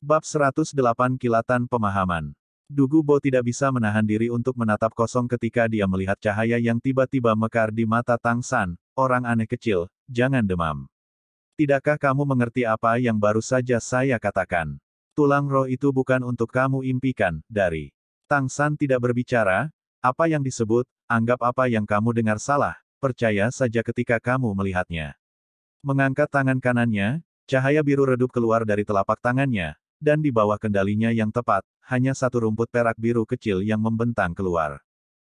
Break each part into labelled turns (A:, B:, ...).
A: Bab 108 Kilatan Pemahaman Dugu Bo tidak bisa menahan diri untuk menatap kosong ketika dia melihat cahaya yang tiba-tiba mekar di mata Tang San, orang aneh kecil, jangan demam. Tidakkah kamu mengerti apa yang baru saja saya katakan? Tulang roh itu bukan untuk kamu impikan, dari. Tang San tidak berbicara, apa yang disebut, anggap apa yang kamu dengar salah, percaya saja ketika kamu melihatnya. Mengangkat tangan kanannya, cahaya biru redup keluar dari telapak tangannya, dan di bawah kendalinya yang tepat, hanya satu rumput perak biru kecil yang membentang keluar.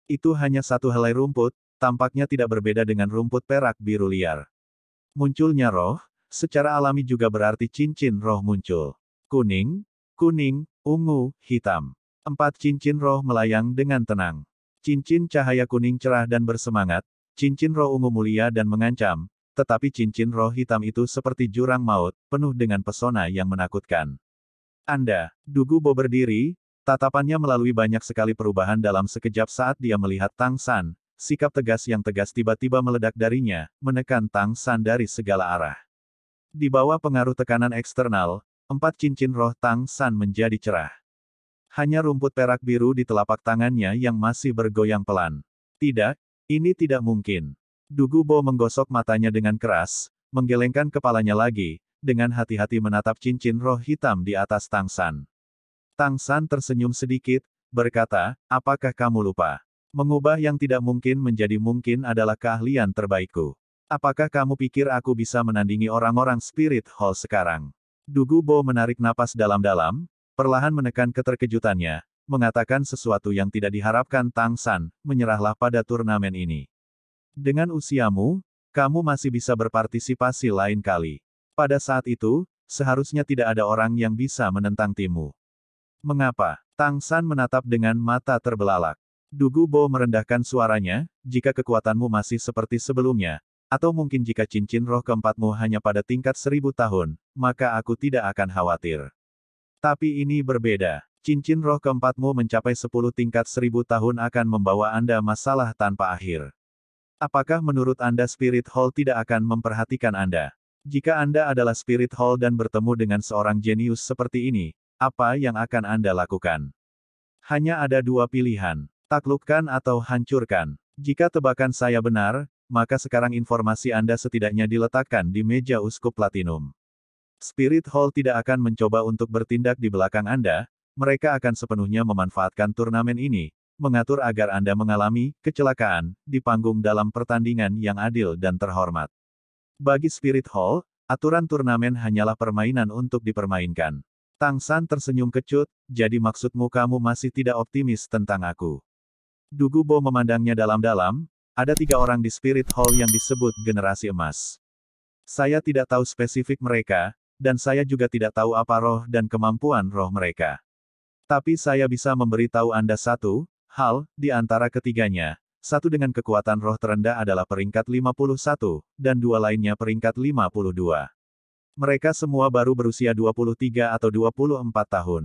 A: Itu hanya satu helai rumput, tampaknya tidak berbeda dengan rumput perak biru liar. Munculnya roh, secara alami juga berarti cincin roh muncul. Kuning, kuning, ungu, hitam. Empat cincin roh melayang dengan tenang. Cincin cahaya kuning cerah dan bersemangat, cincin roh ungu mulia dan mengancam, tetapi cincin roh hitam itu seperti jurang maut, penuh dengan pesona yang menakutkan. Anda, Dugu Bo berdiri, tatapannya melalui banyak sekali perubahan dalam sekejap saat dia melihat Tang San, sikap tegas yang tegas tiba-tiba meledak darinya, menekan Tang San dari segala arah. Di bawah pengaruh tekanan eksternal, empat cincin roh Tang San menjadi cerah. Hanya rumput perak biru di telapak tangannya yang masih bergoyang pelan. Tidak, ini tidak mungkin. Dugu Bo menggosok matanya dengan keras, menggelengkan kepalanya lagi, dengan hati-hati menatap cincin roh hitam di atas Tang San. Tang San tersenyum sedikit, berkata, apakah kamu lupa? Mengubah yang tidak mungkin menjadi mungkin adalah keahlian terbaikku. Apakah kamu pikir aku bisa menandingi orang-orang Spirit Hall sekarang? Dugu Bo menarik napas dalam-dalam, perlahan menekan keterkejutannya, mengatakan sesuatu yang tidak diharapkan Tang San, menyerahlah pada turnamen ini. Dengan usiamu, kamu masih bisa berpartisipasi lain kali. Pada saat itu, seharusnya tidak ada orang yang bisa menentang Timu. Mengapa? Tang San menatap dengan mata terbelalak. Dugu Bo merendahkan suaranya, jika kekuatanmu masih seperti sebelumnya, atau mungkin jika cincin roh keempatmu hanya pada tingkat seribu tahun, maka aku tidak akan khawatir. Tapi ini berbeda. Cincin roh keempatmu mencapai sepuluh tingkat seribu tahun akan membawa Anda masalah tanpa akhir. Apakah menurut Anda Spirit Hall tidak akan memperhatikan Anda? Jika Anda adalah Spirit Hall dan bertemu dengan seorang jenius seperti ini, apa yang akan Anda lakukan? Hanya ada dua pilihan, taklukkan atau hancurkan. Jika tebakan saya benar, maka sekarang informasi Anda setidaknya diletakkan di meja uskup platinum. Spirit Hall tidak akan mencoba untuk bertindak di belakang Anda, mereka akan sepenuhnya memanfaatkan turnamen ini, mengatur agar Anda mengalami kecelakaan di panggung dalam pertandingan yang adil dan terhormat. Bagi Spirit Hall, aturan turnamen hanyalah permainan untuk dipermainkan. Tang San tersenyum kecut, jadi maksudmu kamu masih tidak optimis tentang aku. Dugubo memandangnya dalam-dalam, ada tiga orang di Spirit Hall yang disebut generasi emas. Saya tidak tahu spesifik mereka, dan saya juga tidak tahu apa roh dan kemampuan roh mereka. Tapi saya bisa memberitahu Anda satu hal di antara ketiganya, satu dengan kekuatan roh terendah adalah peringkat 51, dan dua lainnya peringkat 52. Mereka semua baru berusia 23 atau 24 tahun.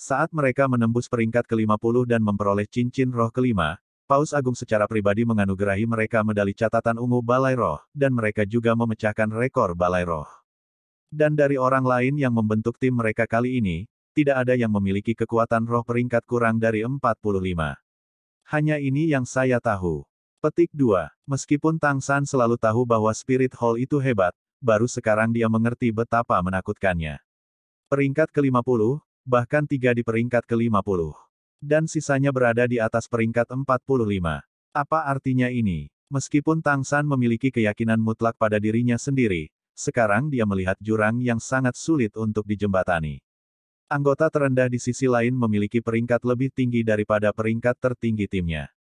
A: Saat mereka menembus peringkat ke-50 dan memperoleh cincin roh kelima, Paus Agung secara pribadi menganugerahi mereka medali catatan ungu Balai Roh, dan mereka juga memecahkan rekor Balai Roh. Dan dari orang lain yang membentuk tim mereka kali ini, tidak ada yang memiliki kekuatan roh peringkat kurang dari 45. Hanya ini yang saya tahu. Petik 2. Meskipun Tang San selalu tahu bahwa Spirit Hall itu hebat, baru sekarang dia mengerti betapa menakutkannya. Peringkat ke-50, bahkan tiga di peringkat ke-50. Dan sisanya berada di atas peringkat 45. Apa artinya ini? Meskipun Tang San memiliki keyakinan mutlak pada dirinya sendiri, sekarang dia melihat jurang yang sangat sulit untuk dijembatani. Anggota terendah di sisi lain memiliki peringkat lebih tinggi daripada peringkat tertinggi timnya.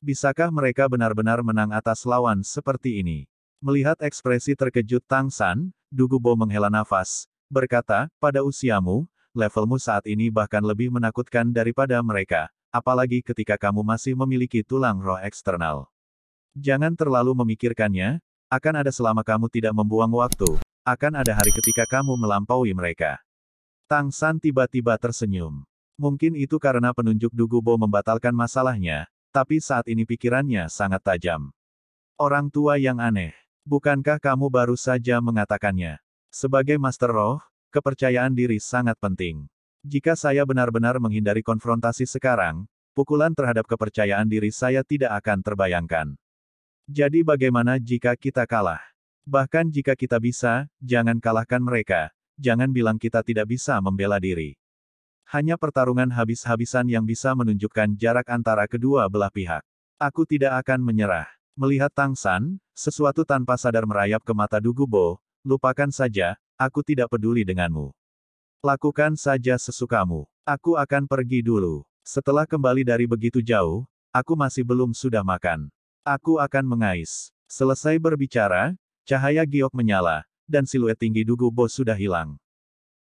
A: Bisakah mereka benar-benar menang atas lawan seperti ini? Melihat ekspresi terkejut Tang San, Dugubo menghela nafas, berkata, pada usiamu, levelmu saat ini bahkan lebih menakutkan daripada mereka, apalagi ketika kamu masih memiliki tulang roh eksternal. Jangan terlalu memikirkannya, akan ada selama kamu tidak membuang waktu, akan ada hari ketika kamu melampaui mereka. Tang San tiba-tiba tersenyum. Mungkin itu karena penunjuk Dugubo membatalkan masalahnya, tapi saat ini pikirannya sangat tajam. Orang tua yang aneh. Bukankah kamu baru saja mengatakannya? Sebagai Master Roh, kepercayaan diri sangat penting. Jika saya benar-benar menghindari konfrontasi sekarang, pukulan terhadap kepercayaan diri saya tidak akan terbayangkan. Jadi bagaimana jika kita kalah? Bahkan jika kita bisa, jangan kalahkan mereka, jangan bilang kita tidak bisa membela diri. Hanya pertarungan habis-habisan yang bisa menunjukkan jarak antara kedua belah pihak. Aku tidak akan menyerah. Melihat Tang San, sesuatu tanpa sadar merayap ke mata Dugubo, lupakan saja, aku tidak peduli denganmu. Lakukan saja sesukamu. Aku akan pergi dulu. Setelah kembali dari begitu jauh, aku masih belum sudah makan. Aku akan mengais. Selesai berbicara, cahaya giok menyala, dan siluet tinggi Dugu Bo sudah hilang.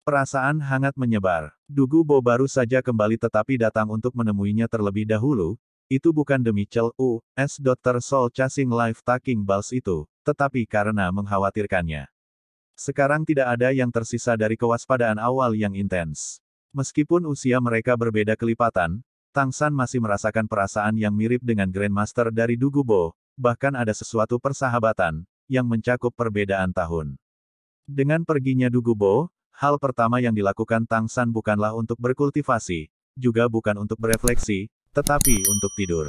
A: Perasaan hangat menyebar. Dugu Bo baru saja kembali tetapi datang untuk menemuinya terlebih dahulu, itu bukan demi Chel U, S. Dr. Sol Chasing Life Taking Balls itu, tetapi karena mengkhawatirkannya. Sekarang tidak ada yang tersisa dari kewaspadaan awal yang intens. Meskipun usia mereka berbeda kelipatan, Tang San masih merasakan perasaan yang mirip dengan Grandmaster dari Dugu Bo. bahkan ada sesuatu persahabatan, yang mencakup perbedaan tahun. Dengan perginya Dugubo, hal pertama yang dilakukan Tang San bukanlah untuk berkultivasi, juga bukan untuk berefleksi, tetapi untuk tidur.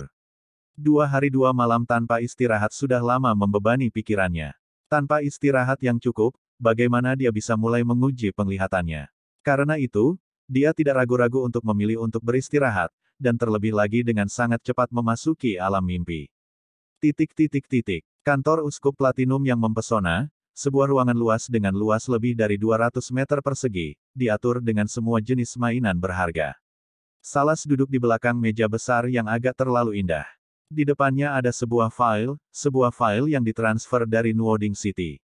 A: Dua hari dua malam tanpa istirahat sudah lama membebani pikirannya. Tanpa istirahat yang cukup, bagaimana dia bisa mulai menguji penglihatannya. Karena itu, dia tidak ragu-ragu untuk memilih untuk beristirahat, dan terlebih lagi dengan sangat cepat memasuki alam mimpi. Titik titik titik. Kantor Uskup Platinum yang mempesona, sebuah ruangan luas dengan luas lebih dari 200 meter persegi, diatur dengan semua jenis mainan berharga. Salas duduk di belakang meja besar yang agak terlalu indah. Di depannya ada sebuah file, sebuah file yang ditransfer dari Nuoding City.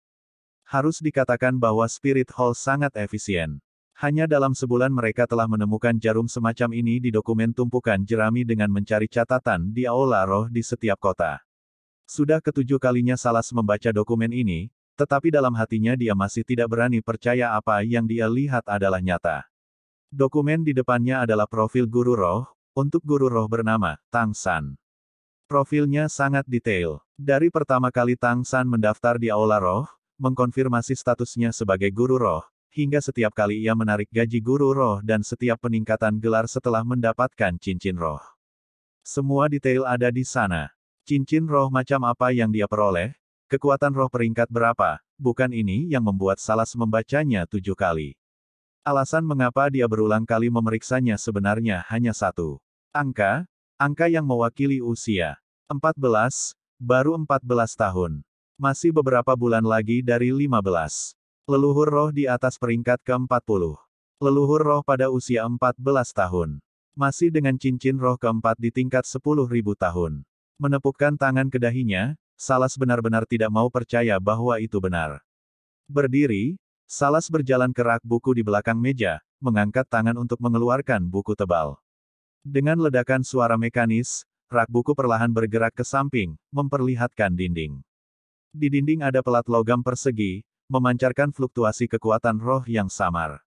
A: Harus dikatakan bahwa Spirit Hall sangat efisien. Hanya dalam sebulan mereka telah menemukan jarum semacam ini di dokumen tumpukan jerami dengan mencari catatan di aula roh di setiap kota. Sudah ketujuh kalinya Salas membaca dokumen ini, tetapi dalam hatinya dia masih tidak berani percaya apa yang dia lihat adalah nyata. Dokumen di depannya adalah profil guru roh, untuk guru roh bernama Tang San. Profilnya sangat detail. Dari pertama kali Tang San mendaftar di Aula Roh, mengkonfirmasi statusnya sebagai guru roh, hingga setiap kali ia menarik gaji guru roh dan setiap peningkatan gelar setelah mendapatkan cincin roh. Semua detail ada di sana. Cincin roh macam apa yang dia peroleh, Kekuatan roh peringkat berapa, bukan ini yang membuat Salas membacanya tujuh kali. Alasan mengapa dia berulang kali memeriksanya sebenarnya hanya satu. Angka, angka yang mewakili usia. 14, baru 14 tahun. Masih beberapa bulan lagi dari 15. Leluhur roh di atas peringkat ke-40. Leluhur roh pada usia 14 tahun. Masih dengan cincin roh keempat di tingkat 10.000 tahun. Menepukkan tangan ke dahinya, Salas benar-benar tidak mau percaya bahwa itu benar. Berdiri, Salas berjalan ke rak buku di belakang meja, mengangkat tangan untuk mengeluarkan buku tebal. Dengan ledakan suara mekanis, rak buku perlahan bergerak ke samping, memperlihatkan dinding. Di dinding ada pelat logam persegi, memancarkan fluktuasi kekuatan roh yang samar.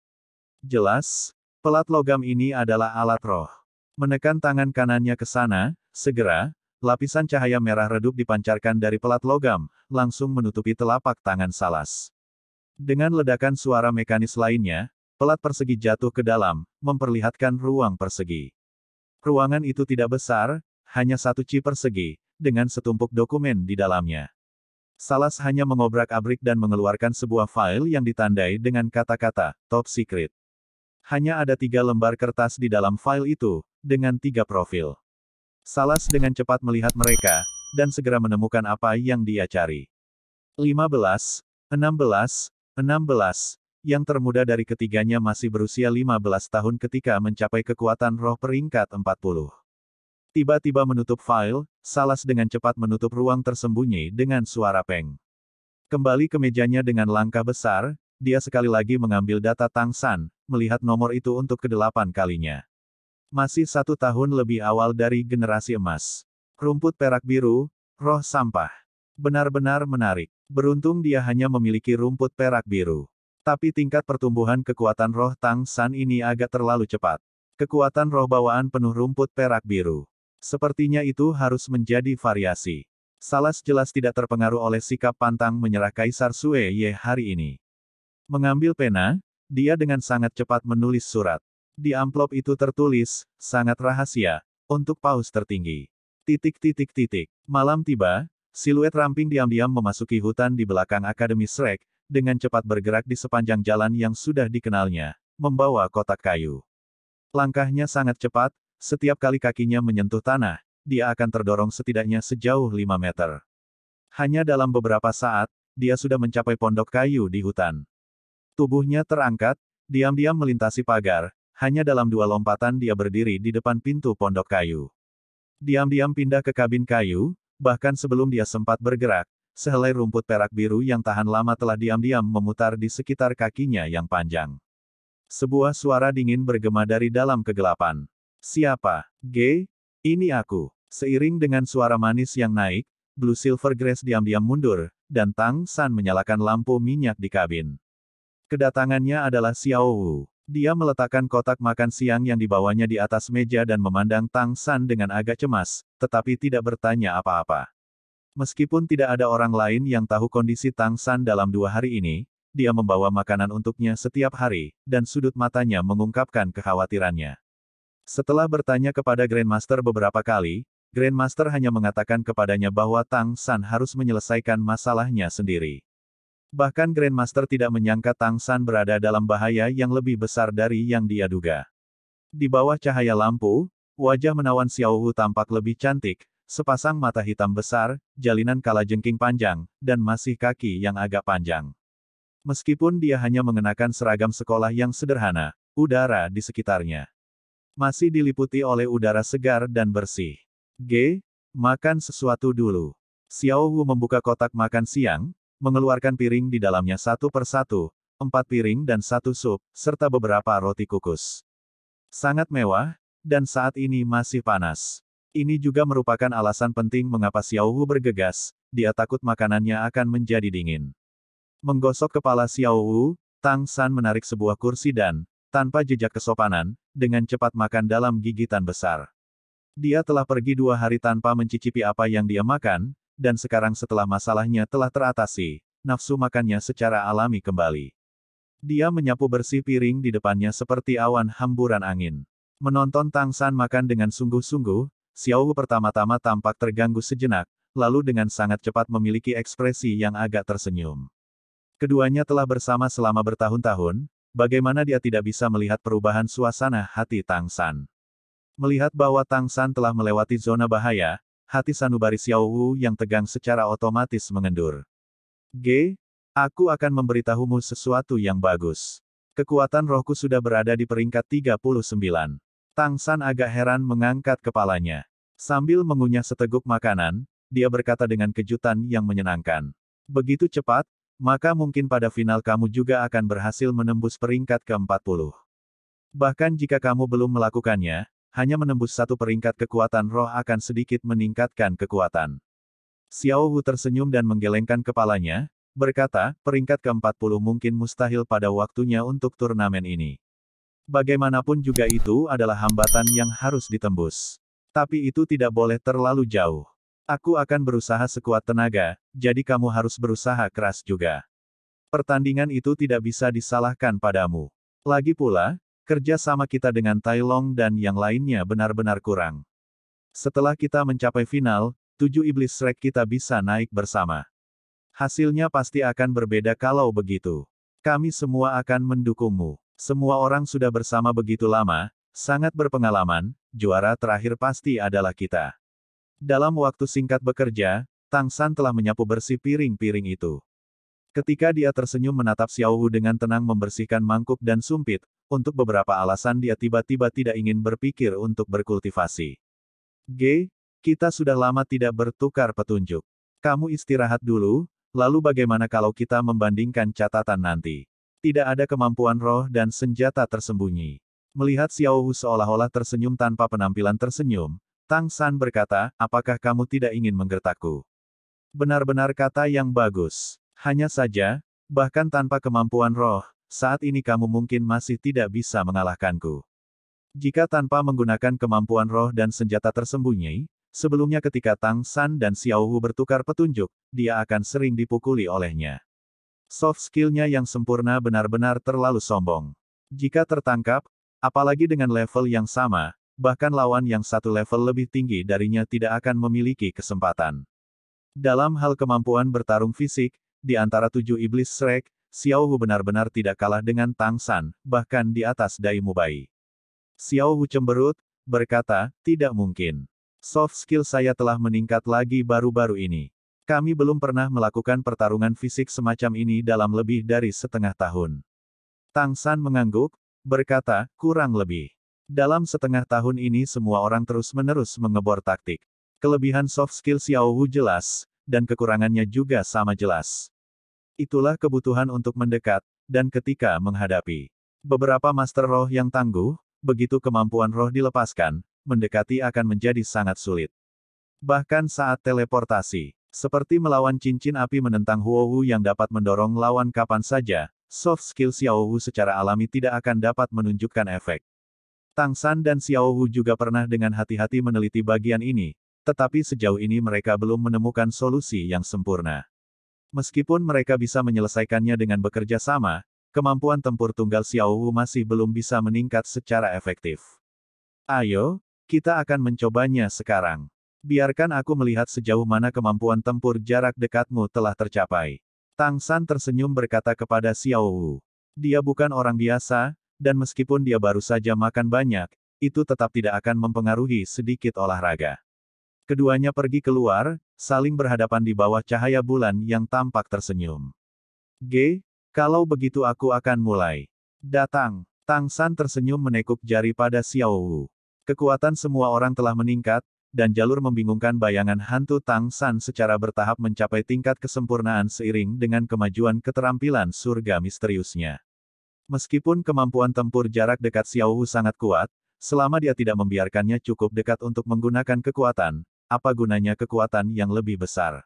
A: Jelas, pelat logam ini adalah alat roh. Menekan tangan kanannya ke sana, segera, Lapisan cahaya merah redup dipancarkan dari pelat logam, langsung menutupi telapak tangan Salas. Dengan ledakan suara mekanis lainnya, pelat persegi jatuh ke dalam, memperlihatkan ruang persegi. Ruangan itu tidak besar, hanya satu ci persegi, dengan setumpuk dokumen di dalamnya. Salas hanya mengobrak-abrik dan mengeluarkan sebuah file yang ditandai dengan kata-kata, top secret. Hanya ada tiga lembar kertas di dalam file itu, dengan tiga profil. Salas dengan cepat melihat mereka, dan segera menemukan apa yang dia cari. 15, 16, 16, yang termuda dari ketiganya masih berusia 15 tahun ketika mencapai kekuatan roh peringkat 40. Tiba-tiba menutup file, Salas dengan cepat menutup ruang tersembunyi dengan suara peng. Kembali ke mejanya dengan langkah besar, dia sekali lagi mengambil data Tang San, melihat nomor itu untuk kedelapan kalinya. Masih satu tahun lebih awal dari generasi emas. Rumput perak biru, roh sampah. Benar-benar menarik. Beruntung dia hanya memiliki rumput perak biru. Tapi tingkat pertumbuhan kekuatan roh Tang San ini agak terlalu cepat. Kekuatan roh bawaan penuh rumput perak biru. Sepertinya itu harus menjadi variasi. Salas jelas tidak terpengaruh oleh sikap pantang menyerah Kaisar Sue Ye hari ini. Mengambil pena, dia dengan sangat cepat menulis surat. Di amplop itu tertulis, sangat rahasia, untuk paus tertinggi. Titik titik titik. Malam tiba, siluet ramping diam-diam memasuki hutan di belakang Akademi Srek, dengan cepat bergerak di sepanjang jalan yang sudah dikenalnya, membawa kotak kayu. Langkahnya sangat cepat, setiap kali kakinya menyentuh tanah, dia akan terdorong setidaknya sejauh 5 meter. Hanya dalam beberapa saat, dia sudah mencapai pondok kayu di hutan. Tubuhnya terangkat, diam-diam melintasi pagar, hanya dalam dua lompatan dia berdiri di depan pintu pondok kayu. Diam-diam pindah ke kabin kayu, bahkan sebelum dia sempat bergerak, sehelai rumput perak biru yang tahan lama telah diam-diam memutar di sekitar kakinya yang panjang. Sebuah suara dingin bergema dari dalam kegelapan. Siapa? G? Ini aku. Seiring dengan suara manis yang naik, Blue Silver Grace diam-diam mundur, dan Tang San menyalakan lampu minyak di kabin. Kedatangannya adalah Xiao Wu. Dia meletakkan kotak makan siang yang dibawanya di atas meja dan memandang Tang San dengan agak cemas, tetapi tidak bertanya apa-apa. Meskipun tidak ada orang lain yang tahu kondisi Tang San dalam dua hari ini, dia membawa makanan untuknya setiap hari, dan sudut matanya mengungkapkan kekhawatirannya. Setelah bertanya kepada Grandmaster beberapa kali, Grandmaster hanya mengatakan kepadanya bahwa Tang San harus menyelesaikan masalahnya sendiri. Bahkan Grandmaster tidak menyangka Tang San berada dalam bahaya yang lebih besar dari yang dia duga. Di bawah cahaya lampu, wajah menawan Xiao Hu tampak lebih cantik, sepasang mata hitam besar, jalinan kala jengking panjang, dan masih kaki yang agak panjang. Meskipun dia hanya mengenakan seragam sekolah yang sederhana, udara di sekitarnya masih diliputi oleh udara segar dan bersih. G. Makan sesuatu dulu. Xiao Hu membuka kotak makan siang, mengeluarkan piring di dalamnya satu persatu, empat piring dan satu sup, serta beberapa roti kukus. Sangat mewah, dan saat ini masih panas. Ini juga merupakan alasan penting mengapa Xiao Wu bergegas, dia takut makanannya akan menjadi dingin. Menggosok kepala Xiao Wu, Tang San menarik sebuah kursi dan, tanpa jejak kesopanan, dengan cepat makan dalam gigitan besar. Dia telah pergi dua hari tanpa mencicipi apa yang dia makan, dan sekarang setelah masalahnya telah teratasi, nafsu makannya secara alami kembali. Dia menyapu bersih piring di depannya seperti awan hamburan angin. Menonton Tang San makan dengan sungguh-sungguh, Xiao Wu pertama-tama tampak terganggu sejenak, lalu dengan sangat cepat memiliki ekspresi yang agak tersenyum. Keduanya telah bersama selama bertahun-tahun, bagaimana dia tidak bisa melihat perubahan suasana hati Tang San. Melihat bahwa Tang San telah melewati zona bahaya, hati sanubari Xiao Wu yang tegang secara otomatis mengendur. G. Aku akan memberitahumu sesuatu yang bagus. Kekuatan rohku sudah berada di peringkat 39. Tang San agak heran mengangkat kepalanya. Sambil mengunyah seteguk makanan, dia berkata dengan kejutan yang menyenangkan. Begitu cepat, maka mungkin pada final kamu juga akan berhasil menembus peringkat ke-40. Bahkan jika kamu belum melakukannya, hanya menembus satu peringkat kekuatan roh akan sedikit meningkatkan kekuatan. Xiao Wu tersenyum dan menggelengkan kepalanya, berkata, peringkat ke-40 mungkin mustahil pada waktunya untuk turnamen ini. Bagaimanapun juga itu adalah hambatan yang harus ditembus. Tapi itu tidak boleh terlalu jauh. Aku akan berusaha sekuat tenaga, jadi kamu harus berusaha keras juga. Pertandingan itu tidak bisa disalahkan padamu. Lagi pula, Kerja sama kita dengan Tai Long dan yang lainnya benar-benar kurang. Setelah kita mencapai final, tujuh iblis Shrek kita bisa naik bersama. Hasilnya pasti akan berbeda kalau begitu. Kami semua akan mendukungmu. Semua orang sudah bersama begitu lama, sangat berpengalaman, juara terakhir pasti adalah kita. Dalam waktu singkat bekerja, Tang San telah menyapu bersih piring-piring itu. Ketika dia tersenyum menatap Xiao Wu dengan tenang membersihkan mangkuk dan sumpit, untuk beberapa alasan dia tiba-tiba tidak ingin berpikir untuk berkultivasi. G. Kita sudah lama tidak bertukar petunjuk. Kamu istirahat dulu, lalu bagaimana kalau kita membandingkan catatan nanti? Tidak ada kemampuan roh dan senjata tersembunyi. Melihat Xiao Hu seolah-olah tersenyum tanpa penampilan tersenyum, Tang San berkata, apakah kamu tidak ingin menggertakku? Benar-benar kata yang bagus. Hanya saja, bahkan tanpa kemampuan roh, saat ini kamu mungkin masih tidak bisa mengalahkanku. Jika tanpa menggunakan kemampuan roh dan senjata tersembunyi, sebelumnya ketika Tang San dan Xiao Hu bertukar petunjuk, dia akan sering dipukuli olehnya. Soft skillnya yang sempurna benar-benar terlalu sombong. Jika tertangkap, apalagi dengan level yang sama, bahkan lawan yang satu level lebih tinggi darinya tidak akan memiliki kesempatan. Dalam hal kemampuan bertarung fisik, di antara tujuh iblis Shrek, Xiaohu benar-benar tidak kalah dengan Tang San, bahkan di atas Dai Mubai. Xiaohu cemberut, berkata, tidak mungkin. Soft skill saya telah meningkat lagi baru-baru ini. Kami belum pernah melakukan pertarungan fisik semacam ini dalam lebih dari setengah tahun. Tang San mengangguk, berkata, kurang lebih. Dalam setengah tahun ini semua orang terus-menerus mengebor taktik. Kelebihan soft skill Xiaohu jelas, dan kekurangannya juga sama jelas. Itulah kebutuhan untuk mendekat, dan ketika menghadapi beberapa master roh yang tangguh, begitu kemampuan roh dilepaskan, mendekati akan menjadi sangat sulit. Bahkan saat teleportasi, seperti melawan cincin api menentang Huowu yang dapat mendorong lawan kapan saja, soft skill Xiaowu secara alami tidak akan dapat menunjukkan efek. Tang San dan Xiaowu juga pernah dengan hati-hati meneliti bagian ini, tetapi sejauh ini mereka belum menemukan solusi yang sempurna. Meskipun mereka bisa menyelesaikannya dengan bekerja sama, kemampuan tempur tunggal Xiao Wu masih belum bisa meningkat secara efektif. Ayo, kita akan mencobanya sekarang. Biarkan aku melihat sejauh mana kemampuan tempur jarak dekatmu telah tercapai. Tang San tersenyum berkata kepada Xiao Wu. Dia bukan orang biasa, dan meskipun dia baru saja makan banyak, itu tetap tidak akan mempengaruhi sedikit olahraga. Keduanya pergi keluar, saling berhadapan di bawah cahaya bulan yang tampak tersenyum. G, kalau begitu aku akan mulai. Datang, Tang San tersenyum menekuk jari pada Xiao Wu. Kekuatan semua orang telah meningkat, dan jalur membingungkan bayangan hantu Tang San secara bertahap mencapai tingkat kesempurnaan seiring dengan kemajuan keterampilan surga misteriusnya. Meskipun kemampuan tempur jarak dekat Xiao Wu sangat kuat, selama dia tidak membiarkannya cukup dekat untuk menggunakan kekuatan, apa gunanya kekuatan yang lebih besar?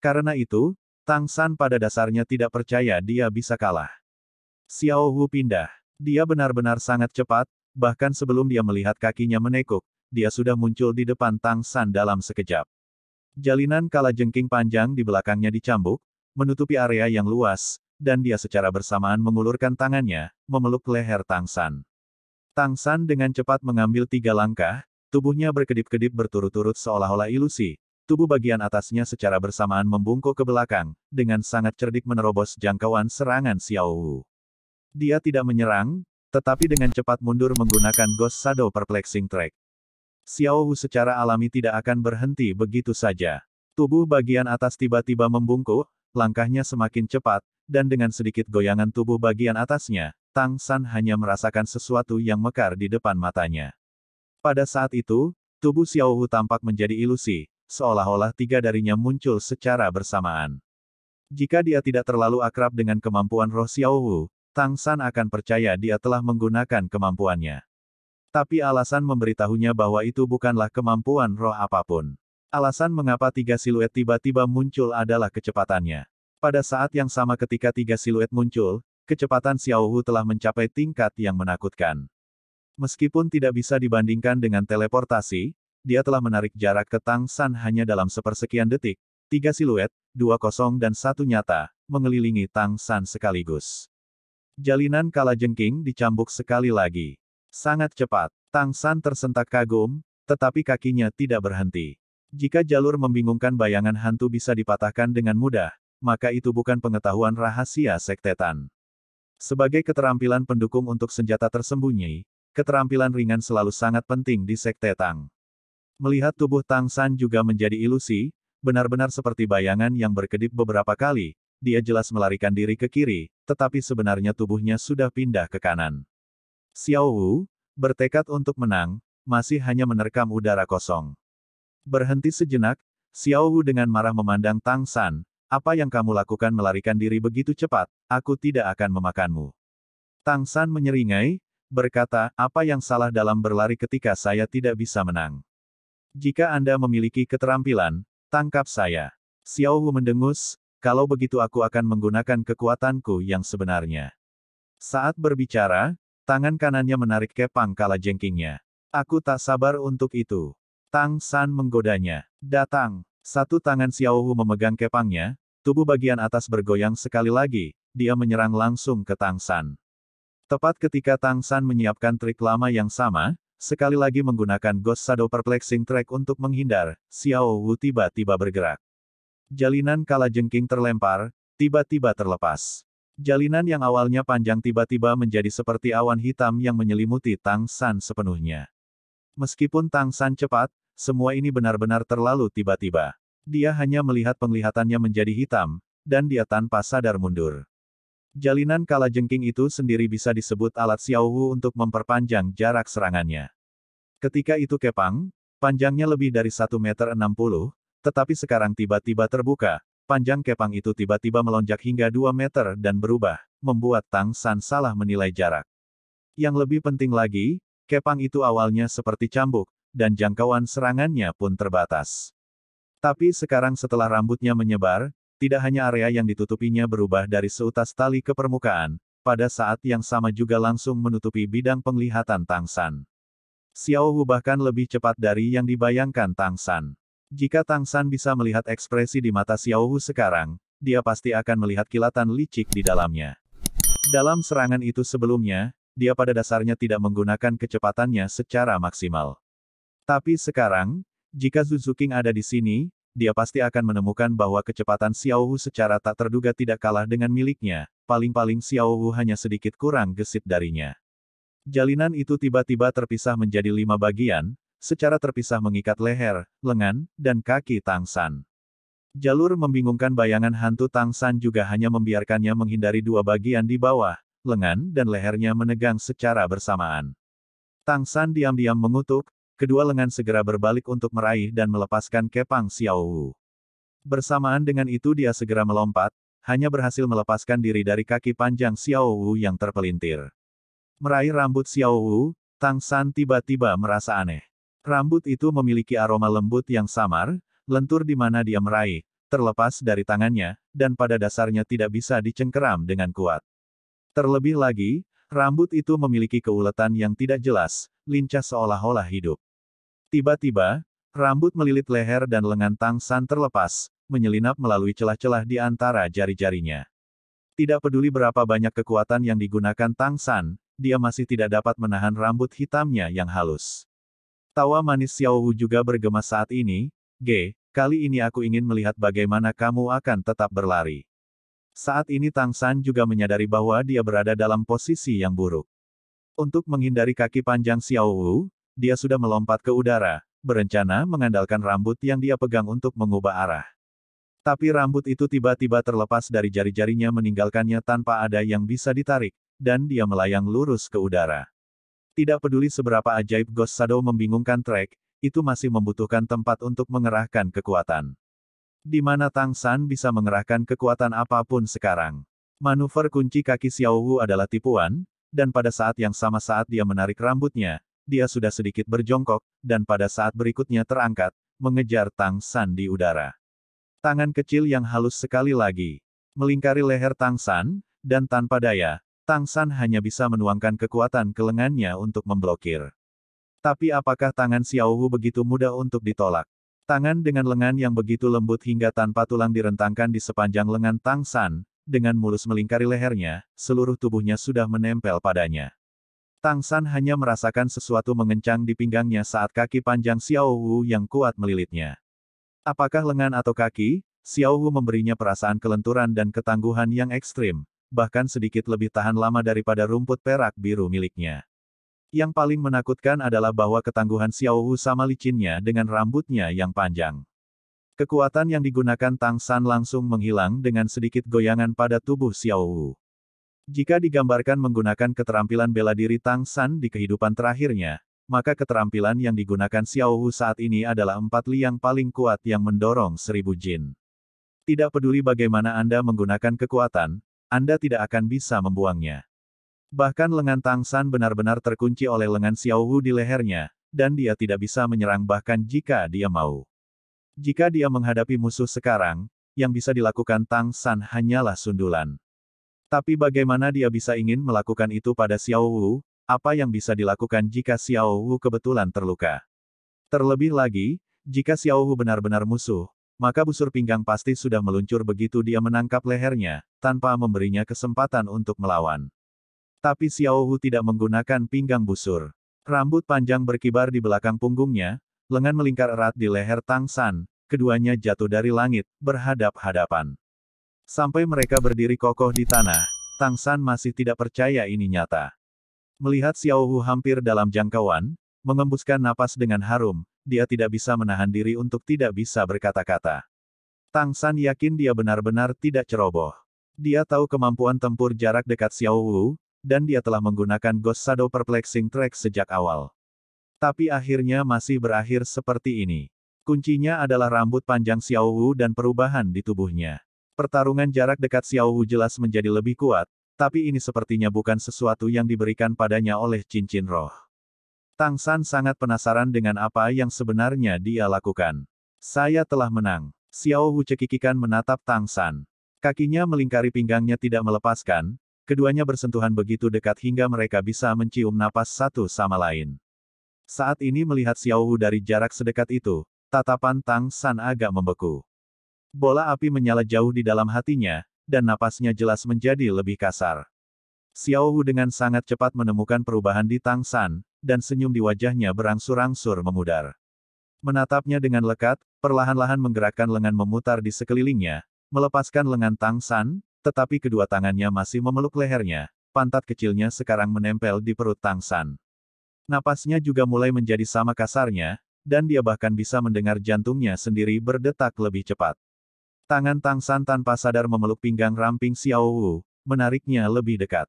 A: Karena itu, Tang San pada dasarnya tidak percaya dia bisa kalah. Xiao Hu pindah. Dia benar-benar sangat cepat, bahkan sebelum dia melihat kakinya menekuk, dia sudah muncul di depan Tang San dalam sekejap. Jalinan kala jengking panjang di belakangnya dicambuk, menutupi area yang luas, dan dia secara bersamaan mengulurkan tangannya, memeluk leher Tang San. Tang San dengan cepat mengambil tiga langkah, Tubuhnya berkedip-kedip berturut-turut seolah-olah ilusi, tubuh bagian atasnya secara bersamaan membungkuk ke belakang, dengan sangat cerdik menerobos jangkauan serangan Xiao Wu. Dia tidak menyerang, tetapi dengan cepat mundur menggunakan Ghost Shadow Perplexing Track. Xiao Wu secara alami tidak akan berhenti begitu saja. Tubuh bagian atas tiba-tiba membungkuk, langkahnya semakin cepat, dan dengan sedikit goyangan tubuh bagian atasnya, Tang San hanya merasakan sesuatu yang mekar di depan matanya. Pada saat itu, tubuh Xiao Hu tampak menjadi ilusi, seolah-olah tiga darinya muncul secara bersamaan. Jika dia tidak terlalu akrab dengan kemampuan roh Hu, Tang San akan percaya dia telah menggunakan kemampuannya. Tapi alasan memberitahunya bahwa itu bukanlah kemampuan roh apapun. Alasan mengapa tiga siluet tiba-tiba muncul adalah kecepatannya. Pada saat yang sama ketika tiga siluet muncul, kecepatan Xiao Hu telah mencapai tingkat yang menakutkan. Meskipun tidak bisa dibandingkan dengan teleportasi, dia telah menarik jarak ke Tang San hanya dalam sepersekian detik. Tiga siluet, dua kosong dan satu nyata, mengelilingi Tang San sekaligus. Jalinan kala jengking dicambuk sekali lagi. Sangat cepat, Tang San tersentak kagum, tetapi kakinya tidak berhenti. Jika jalur membingungkan bayangan hantu bisa dipatahkan dengan mudah, maka itu bukan pengetahuan rahasia sektetan. Sebagai keterampilan pendukung untuk senjata tersembunyi, keterampilan ringan selalu sangat penting di Sekte Tang. Melihat tubuh Tang San juga menjadi ilusi, benar-benar seperti bayangan yang berkedip beberapa kali, dia jelas melarikan diri ke kiri, tetapi sebenarnya tubuhnya sudah pindah ke kanan. Xiao Wu, bertekad untuk menang, masih hanya menerkam udara kosong. Berhenti sejenak, Xiao Wu dengan marah memandang Tang San, apa yang kamu lakukan melarikan diri begitu cepat, aku tidak akan memakanmu. Tang San menyeringai, berkata, apa yang salah dalam berlari ketika saya tidak bisa menang? Jika Anda memiliki keterampilan, tangkap saya. Xiao Hu mendengus, kalau begitu aku akan menggunakan kekuatanku yang sebenarnya. Saat berbicara, tangan kanannya menarik kepang kala jengkingnya. Aku tak sabar untuk itu. Tang San menggodanya. Datang. Satu tangan Xiao Hu memegang kepangnya, tubuh bagian atas bergoyang sekali lagi, dia menyerang langsung ke Tang San. Tepat ketika Tang San menyiapkan trik lama yang sama, sekali lagi menggunakan Ghost Shadow Perplexing Track untuk menghindar, Xiao Wu tiba-tiba bergerak. Jalinan kala jengking terlempar, tiba-tiba terlepas. Jalinan yang awalnya panjang tiba-tiba menjadi seperti awan hitam yang menyelimuti Tang San sepenuhnya. Meskipun Tang San cepat, semua ini benar-benar terlalu tiba-tiba. Dia hanya melihat penglihatannya menjadi hitam, dan dia tanpa sadar mundur. Jalinan kalajengking itu sendiri bisa disebut alat Xiaowu untuk memperpanjang jarak serangannya. Ketika itu kepang, panjangnya lebih dari 1 meter 60, tetapi sekarang tiba-tiba terbuka, panjang kepang itu tiba-tiba melonjak hingga 2 meter dan berubah, membuat Tang San salah menilai jarak. Yang lebih penting lagi, kepang itu awalnya seperti cambuk, dan jangkauan serangannya pun terbatas. Tapi sekarang setelah rambutnya menyebar, tidak hanya area yang ditutupinya berubah dari seutas tali ke permukaan, pada saat yang sama juga langsung menutupi bidang penglihatan Tang San. Xiao Hu bahkan lebih cepat dari yang dibayangkan Tang San. Jika Tang San bisa melihat ekspresi di mata Xiao Hu sekarang, dia pasti akan melihat kilatan licik di dalamnya. Dalam serangan itu sebelumnya, dia pada dasarnya tidak menggunakan kecepatannya secara maksimal. Tapi sekarang, jika Zuzuking ada di sini, dia pasti akan menemukan bahwa kecepatan Xiao Wu secara tak terduga tidak kalah dengan miliknya, paling-paling Xiao Wu hanya sedikit kurang gesit darinya. Jalinan itu tiba-tiba terpisah menjadi lima bagian, secara terpisah mengikat leher, lengan, dan kaki Tang San. Jalur membingungkan bayangan hantu Tang San juga hanya membiarkannya menghindari dua bagian di bawah, lengan dan lehernya menegang secara bersamaan. Tang San diam-diam mengutuk, kedua lengan segera berbalik untuk meraih dan melepaskan Kepang Xiao Wu. Bersamaan dengan itu dia segera melompat, hanya berhasil melepaskan diri dari kaki panjang Xiao Wu yang terpelintir. Meraih rambut Xiao Wu, Tang San tiba-tiba merasa aneh. Rambut itu memiliki aroma lembut yang samar, lentur di mana dia meraih, terlepas dari tangannya, dan pada dasarnya tidak bisa dicengkeram dengan kuat. Terlebih lagi, rambut itu memiliki keuletan yang tidak jelas, lincah seolah-olah hidup. Tiba-tiba, rambut melilit leher dan lengan Tang San terlepas, menyelinap melalui celah-celah di antara jari-jarinya. Tidak peduli berapa banyak kekuatan yang digunakan Tang San, dia masih tidak dapat menahan rambut hitamnya yang halus. Tawa manis Xiao Wu juga bergema saat ini, G, kali ini aku ingin melihat bagaimana kamu akan tetap berlari. Saat ini Tang San juga menyadari bahwa dia berada dalam posisi yang buruk. Untuk menghindari kaki panjang Xiao Wu, dia sudah melompat ke udara, berencana mengandalkan rambut yang dia pegang untuk mengubah arah. Tapi rambut itu tiba-tiba terlepas dari jari-jarinya meninggalkannya tanpa ada yang bisa ditarik, dan dia melayang lurus ke udara. Tidak peduli seberapa ajaib Ghost Shadow membingungkan Trek, itu masih membutuhkan tempat untuk mengerahkan kekuatan. Di mana Tang San bisa mengerahkan kekuatan apapun sekarang. Manuver kunci kaki Xiao Wu adalah tipuan, dan pada saat yang sama saat dia menarik rambutnya, dia sudah sedikit berjongkok, dan pada saat berikutnya terangkat, mengejar Tang San di udara. Tangan kecil yang halus sekali lagi, melingkari leher Tang San, dan tanpa daya, Tang San hanya bisa menuangkan kekuatan ke lengannya untuk memblokir. Tapi apakah tangan Xiao Hu begitu mudah untuk ditolak? Tangan dengan lengan yang begitu lembut hingga tanpa tulang direntangkan di sepanjang lengan Tang San, dengan mulus melingkari lehernya, seluruh tubuhnya sudah menempel padanya. Tang San hanya merasakan sesuatu mengencang di pinggangnya saat kaki panjang Xiao Wu yang kuat melilitnya. Apakah lengan atau kaki? Xiao Wu memberinya perasaan kelenturan dan ketangguhan yang ekstrim, bahkan sedikit lebih tahan lama daripada rumput perak biru miliknya. Yang paling menakutkan adalah bahwa ketangguhan Xiao Wu sama licinnya dengan rambutnya yang panjang. Kekuatan yang digunakan Tang San langsung menghilang dengan sedikit goyangan pada tubuh Xiao Wu. Jika digambarkan menggunakan keterampilan bela diri Tang San di kehidupan terakhirnya, maka keterampilan yang digunakan Xiao Hu saat ini adalah empat liang paling kuat yang mendorong seribu jin. Tidak peduli bagaimana Anda menggunakan kekuatan, Anda tidak akan bisa membuangnya. Bahkan lengan Tang San benar-benar terkunci oleh lengan Xiao Hu di lehernya, dan dia tidak bisa menyerang bahkan jika dia mau. Jika dia menghadapi musuh sekarang, yang bisa dilakukan Tang San hanyalah sundulan. Tapi bagaimana dia bisa ingin melakukan itu pada Xiao Wu, apa yang bisa dilakukan jika Xiao Wu kebetulan terluka? Terlebih lagi, jika Xiao Wu benar-benar musuh, maka busur pinggang pasti sudah meluncur begitu dia menangkap lehernya, tanpa memberinya kesempatan untuk melawan. Tapi Xiao Wu tidak menggunakan pinggang busur. Rambut panjang berkibar di belakang punggungnya, lengan melingkar erat di leher Tang San, keduanya jatuh dari langit, berhadap-hadapan. Sampai mereka berdiri kokoh di tanah, Tang San masih tidak percaya ini nyata. Melihat Xiao Hu hampir dalam jangkauan, mengembuskan napas dengan harum, dia tidak bisa menahan diri untuk tidak bisa berkata-kata. Tang San yakin dia benar-benar tidak ceroboh. Dia tahu kemampuan tempur jarak dekat Xiao Wu, dan dia telah menggunakan Ghost Shadow Perplexing Track sejak awal. Tapi akhirnya masih berakhir seperti ini. Kuncinya adalah rambut panjang Xiao Wu dan perubahan di tubuhnya. Pertarungan jarak dekat Xiao Wu jelas menjadi lebih kuat, tapi ini sepertinya bukan sesuatu yang diberikan padanya oleh cincin roh. Tang San sangat penasaran dengan apa yang sebenarnya dia lakukan. Saya telah menang. Xiao Wu cekikikan menatap Tang San. Kakinya melingkari pinggangnya tidak melepaskan, keduanya bersentuhan begitu dekat hingga mereka bisa mencium napas satu sama lain. Saat ini melihat Xiao Wu dari jarak sedekat itu, tatapan Tang San agak membeku. Bola api menyala jauh di dalam hatinya, dan napasnya jelas menjadi lebih kasar. Xiao Wu dengan sangat cepat menemukan perubahan di Tang San, dan senyum di wajahnya berangsur-angsur memudar. Menatapnya dengan lekat, perlahan-lahan menggerakkan lengan memutar di sekelilingnya, melepaskan lengan Tang San, tetapi kedua tangannya masih memeluk lehernya, pantat kecilnya sekarang menempel di perut Tang San. Napasnya juga mulai menjadi sama kasarnya, dan dia bahkan bisa mendengar jantungnya sendiri berdetak lebih cepat. Tangan Tang San tanpa sadar memeluk pinggang ramping Xiao Wu, menariknya lebih dekat.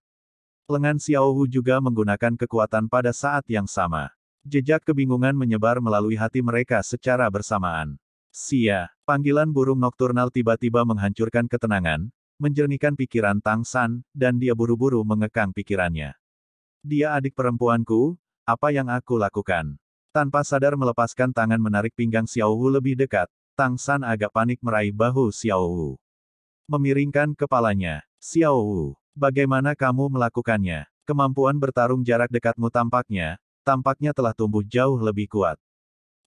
A: Lengan Xiao Wu juga menggunakan kekuatan pada saat yang sama. Jejak kebingungan menyebar melalui hati mereka secara bersamaan. Sia, panggilan burung nokturnal tiba-tiba menghancurkan ketenangan, menjernihkan pikiran Tang San, dan dia buru-buru mengekang pikirannya. Dia adik perempuanku, apa yang aku lakukan? Tanpa sadar melepaskan tangan menarik pinggang Xiao Wu lebih dekat, Tang San agak panik meraih bahu Xiao Wu. Memiringkan kepalanya, Xiao Wu, bagaimana kamu melakukannya? Kemampuan bertarung jarak dekatmu tampaknya, tampaknya telah tumbuh jauh lebih kuat.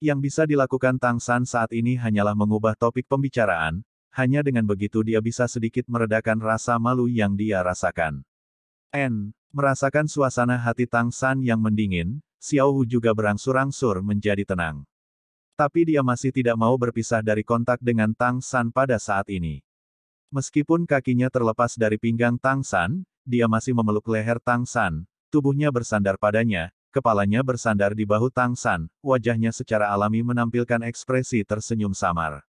A: Yang bisa dilakukan Tang San saat ini hanyalah mengubah topik pembicaraan, hanya dengan begitu dia bisa sedikit meredakan rasa malu yang dia rasakan. N. Merasakan suasana hati Tang San yang mendingin, Xiao Wu juga berangsur-angsur menjadi tenang. Tapi dia masih tidak mau berpisah dari kontak dengan Tang San pada saat ini. Meskipun kakinya terlepas dari pinggang Tang San, dia masih memeluk leher Tang San, tubuhnya bersandar padanya, kepalanya bersandar di bahu Tang San, wajahnya secara alami menampilkan ekspresi tersenyum samar.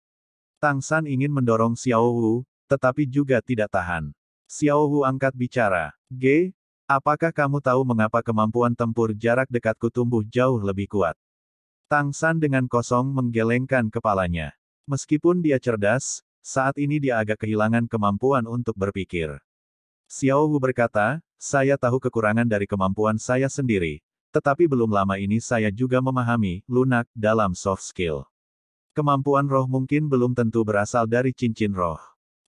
A: Tang San ingin mendorong Xiao Wu, tetapi juga tidak tahan. Xiao Wu angkat bicara, G, apakah kamu tahu mengapa kemampuan tempur jarak dekatku tumbuh jauh lebih kuat? Tang San dengan kosong menggelengkan kepalanya. Meskipun dia cerdas, saat ini dia agak kehilangan kemampuan untuk berpikir. Xiao Hu berkata, saya tahu kekurangan dari kemampuan saya sendiri, tetapi belum lama ini saya juga memahami, lunak, dalam soft skill. Kemampuan roh mungkin belum tentu berasal dari cincin roh.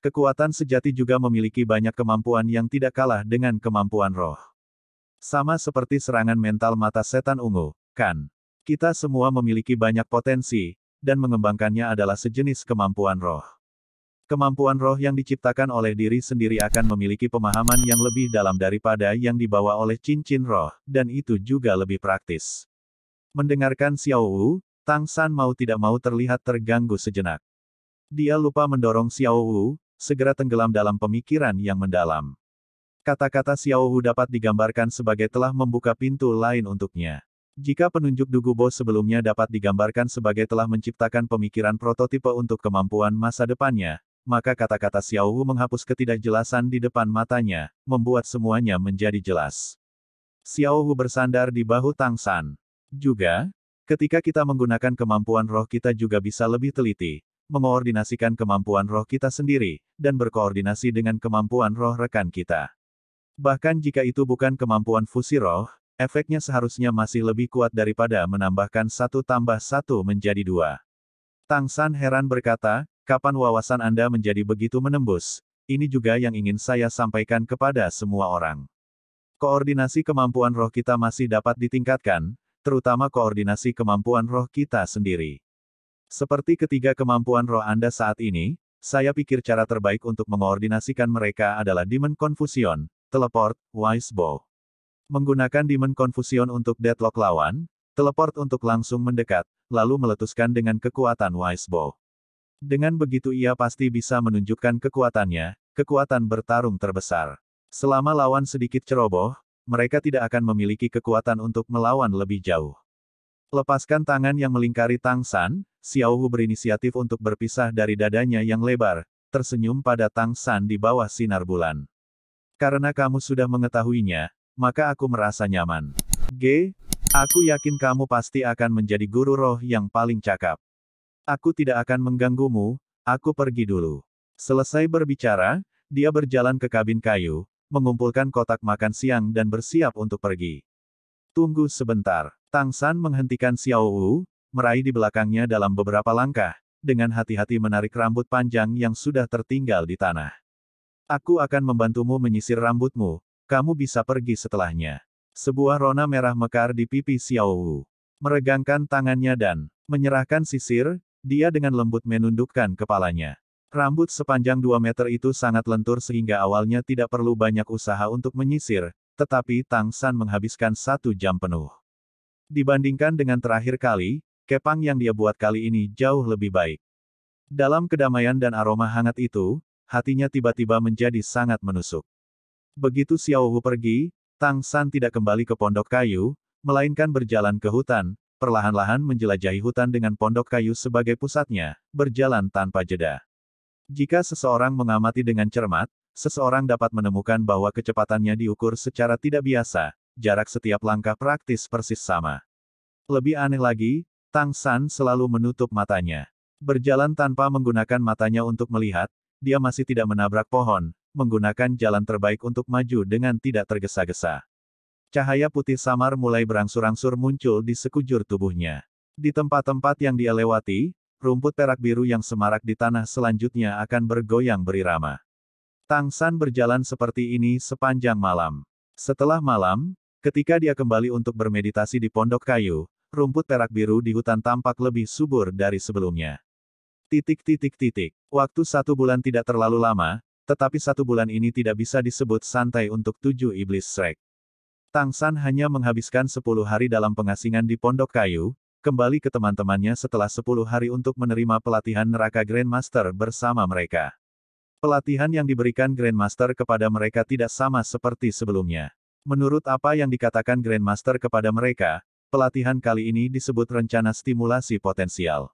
A: Kekuatan sejati juga memiliki banyak kemampuan yang tidak kalah dengan kemampuan roh. Sama seperti serangan mental mata setan ungu, kan? Kita semua memiliki banyak potensi, dan mengembangkannya adalah sejenis kemampuan roh. Kemampuan roh yang diciptakan oleh diri sendiri akan memiliki pemahaman yang lebih dalam daripada yang dibawa oleh cincin roh, dan itu juga lebih praktis. Mendengarkan Xiao Wu, Tang San mau tidak mau terlihat terganggu sejenak. Dia lupa mendorong Xiao Wu, segera tenggelam dalam pemikiran yang mendalam. Kata-kata Xiao Wu dapat digambarkan sebagai telah membuka pintu lain untuknya. Jika penunjuk Dugu Dugubo sebelumnya dapat digambarkan sebagai telah menciptakan pemikiran prototipe untuk kemampuan masa depannya, maka kata-kata Xiao Wu menghapus ketidakjelasan di depan matanya, membuat semuanya menjadi jelas. Xiao Wu bersandar di bahu Tang San. Juga, ketika kita menggunakan kemampuan roh kita juga bisa lebih teliti, mengoordinasikan kemampuan roh kita sendiri, dan berkoordinasi dengan kemampuan roh rekan kita. Bahkan jika itu bukan kemampuan fusi roh, Efeknya seharusnya masih lebih kuat daripada menambahkan satu tambah satu menjadi dua. Tang San heran berkata, kapan wawasan Anda menjadi begitu menembus? Ini juga yang ingin saya sampaikan kepada semua orang. Koordinasi kemampuan roh kita masih dapat ditingkatkan, terutama koordinasi kemampuan roh kita sendiri. Seperti ketiga kemampuan roh Anda saat ini, saya pikir cara terbaik untuk mengoordinasikan mereka adalah Demon Confusion, Teleport, Wise Bow. Menggunakan Demon Confusion untuk deadlock lawan, teleport untuk langsung mendekat, lalu meletuskan dengan kekuatan Wise Bow. Dengan begitu ia pasti bisa menunjukkan kekuatannya, kekuatan bertarung terbesar. Selama lawan sedikit ceroboh, mereka tidak akan memiliki kekuatan untuk melawan lebih jauh. Lepaskan tangan yang melingkari Tang San, Xiao Hu berinisiatif untuk berpisah dari dadanya yang lebar, tersenyum pada Tang San di bawah sinar bulan. Karena kamu sudah mengetahuinya, maka aku merasa nyaman. G, aku yakin kamu pasti akan menjadi guru roh yang paling cakap. Aku tidak akan mengganggumu, aku pergi dulu. Selesai berbicara, dia berjalan ke kabin kayu, mengumpulkan kotak makan siang dan bersiap untuk pergi. Tunggu sebentar. Tang San menghentikan Xiao Wu, meraih di belakangnya dalam beberapa langkah, dengan hati-hati menarik rambut panjang yang sudah tertinggal di tanah. Aku akan membantumu menyisir rambutmu, kamu bisa pergi setelahnya. Sebuah rona merah mekar di pipi Xiao Wu. Meregangkan tangannya dan menyerahkan sisir, dia dengan lembut menundukkan kepalanya. Rambut sepanjang 2 meter itu sangat lentur sehingga awalnya tidak perlu banyak usaha untuk menyisir, tetapi Tang San menghabiskan satu jam penuh. Dibandingkan dengan terakhir kali, kepang yang dia buat kali ini jauh lebih baik. Dalam kedamaian dan aroma hangat itu, hatinya tiba-tiba menjadi sangat menusuk. Begitu Xiao Hu pergi, Tang San tidak kembali ke pondok kayu, melainkan berjalan ke hutan, perlahan-lahan menjelajahi hutan dengan pondok kayu sebagai pusatnya, berjalan tanpa jeda. Jika seseorang mengamati dengan cermat, seseorang dapat menemukan bahwa kecepatannya diukur secara tidak biasa, jarak setiap langkah praktis persis sama. Lebih aneh lagi, Tang San selalu menutup matanya. Berjalan tanpa menggunakan matanya untuk melihat, dia masih tidak menabrak pohon, menggunakan jalan terbaik untuk maju dengan tidak tergesa-gesa. Cahaya putih samar mulai berangsur-angsur muncul di sekujur tubuhnya. Di tempat-tempat yang dia lewati, rumput perak biru yang semarak di tanah selanjutnya akan bergoyang berirama. Tang San berjalan seperti ini sepanjang malam. Setelah malam, ketika dia kembali untuk bermeditasi di pondok kayu, rumput perak biru di hutan tampak lebih subur dari sebelumnya. Titik titik titik. Waktu satu bulan tidak terlalu lama, tetapi satu bulan ini tidak bisa disebut santai untuk tujuh iblis Shrek. Tang San hanya menghabiskan sepuluh hari dalam pengasingan di Pondok Kayu, kembali ke teman-temannya setelah sepuluh hari untuk menerima pelatihan neraka Grandmaster bersama mereka. Pelatihan yang diberikan Grandmaster kepada mereka tidak sama seperti sebelumnya. Menurut apa yang dikatakan Grandmaster kepada mereka, pelatihan kali ini disebut rencana stimulasi potensial.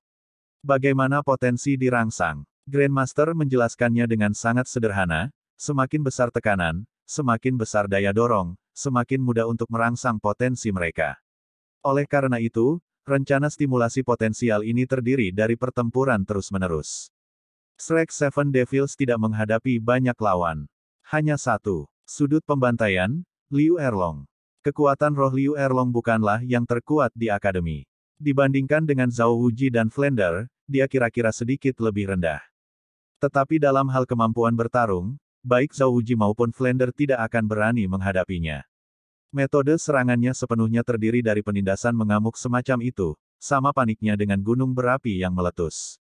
A: Bagaimana potensi dirangsang? Grandmaster menjelaskannya dengan sangat sederhana, semakin besar tekanan, semakin besar daya dorong, semakin mudah untuk merangsang potensi mereka. Oleh karena itu, rencana stimulasi potensial ini terdiri dari pertempuran terus-menerus. Shrek Seven Devils tidak menghadapi banyak lawan. Hanya satu. Sudut pembantaian, Liu Erlong. Kekuatan roh Liu Erlong bukanlah yang terkuat di akademi. Dibandingkan dengan Zhao Wuji dan Flender, dia kira-kira sedikit lebih rendah. Tetapi dalam hal kemampuan bertarung, baik Zhao Wuji maupun Flender tidak akan berani menghadapinya. Metode serangannya sepenuhnya terdiri dari penindasan mengamuk semacam itu, sama paniknya dengan gunung berapi yang meletus.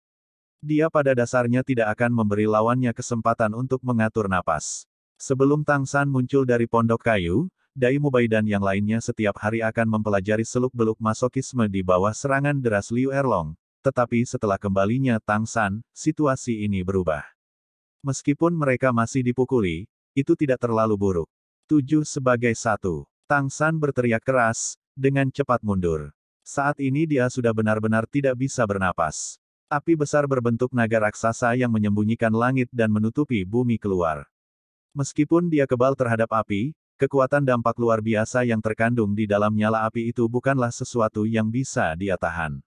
A: Dia pada dasarnya tidak akan memberi lawannya kesempatan untuk mengatur napas. Sebelum Tang San muncul dari pondok kayu, Dai Mubai dan yang lainnya setiap hari akan mempelajari seluk-beluk masokisme di bawah serangan deras Liu Erlong, tetapi setelah kembalinya Tang San, situasi ini berubah. Meskipun mereka masih dipukuli, itu tidak terlalu buruk. Tujuh sebagai satu. Tang San berteriak keras, dengan cepat mundur. Saat ini dia sudah benar-benar tidak bisa bernapas. Api besar berbentuk naga raksasa yang menyembunyikan langit dan menutupi bumi keluar. Meskipun dia kebal terhadap api, kekuatan dampak luar biasa yang terkandung di dalam nyala api itu bukanlah sesuatu yang bisa dia tahan.